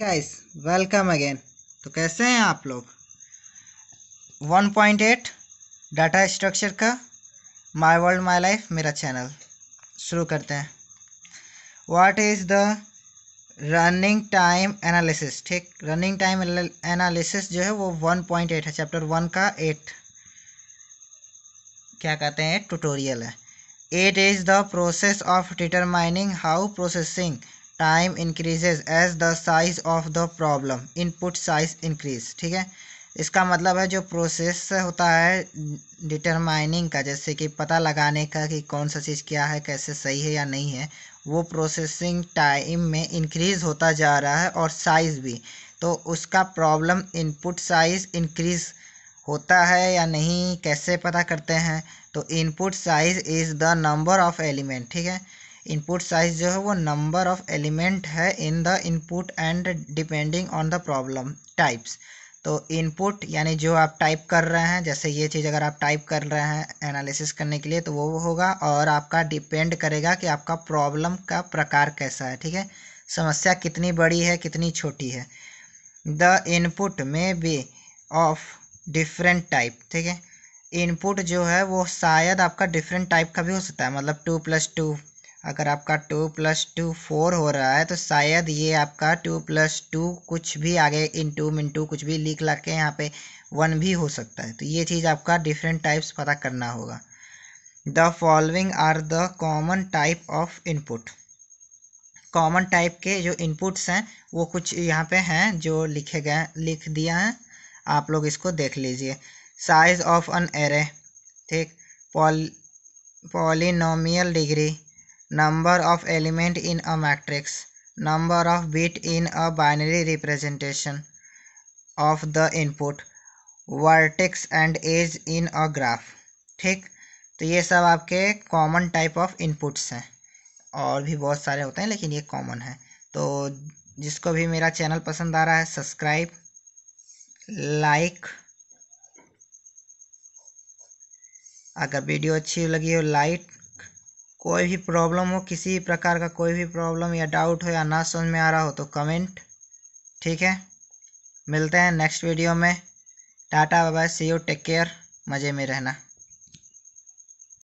guys welcome again तो कैसे हैं आप लोग 1.8 डाटा स्ट्रक्चर का माय वर्ल्ड माय लाइफ मेरा चैनल शुरू करते हैं what is the running time analysis ठीक रनिंग टाइम एनालिसिस जो है वो 1.8 है चैप्टर वन का एट क्या कहते हैं ट्यूटोरियल है it is the process of determining how processing time increases as the size of the problem input size increase ठीक है इसका मतलब है जो प्रोसेस होता है डिटरमाइनिंग का जैसे कि पता लगाने का कि कौन सा चीज़ क्या है कैसे सही है या नहीं है वो प्रोसेसिंग टाइम में इंक्रीज़ होता जा रहा है और साइज़ भी तो उसका प्रॉब्लम इनपुट साइज़ इंक्रीज़ होता है या नहीं कैसे पता करते हैं तो input size is the number of element ठीक है इनपुट साइज जो है वो नंबर ऑफ एलिमेंट है in the input and depending on the problem types तो इनपुट यानी जो आप टाइप कर रहे हैं जैसे ये चीज़ अगर आप टाइप कर रहे हैं एनालिसिस करने के लिए तो वो होगा और आपका डिपेंड करेगा कि आपका प्रॉब्लम का प्रकार कैसा है ठीक है समस्या कितनी बड़ी है कितनी छोटी है द इनपुट में बी ऑफ डिफरेंट टाइप ठीक है इनपुट जो है वो शायद आपका डिफरेंट टाइप का भी हो सकता है मतलब टू प्लस टू अगर आपका टू प्लस टू फोर हो रहा है तो शायद ये आपका टू प्लस टू कुछ भी आगे इन टू मिन टू कुछ भी लिख ला के यहाँ पे वन भी हो सकता है तो ये चीज़ आपका डिफरेंट टाइप्स पता करना होगा the following are the common type of input common type के जो इनपुट्स हैं वो कुछ यहाँ पे हैं जो लिखे गए लिख दिया है आप लोग इसको देख लीजिए साइज ऑफ एन एरे ठीक पॉल polynomial degree number of element in a matrix number of bit in a binary representation of the input vertex and edge in a graph ठीक तो ये सब आपके कॉमन टाइप ऑफ इनपुट्स हैं और भी बहुत सारे होते हैं लेकिन ये कॉमन है तो जिसको भी मेरा चैनल पसंद आ रहा है सब्सक्राइब लाइक अगर वीडियो अच्छी लगी हो लाइक कोई भी प्रॉब्लम हो किसी भी प्रकार का कोई भी प्रॉब्लम या डाउट हो या ना समझ में आ रहा हो तो कमेंट ठीक है मिलते हैं नेक्स्ट वीडियो में tata bye see you take care मज़े में रहना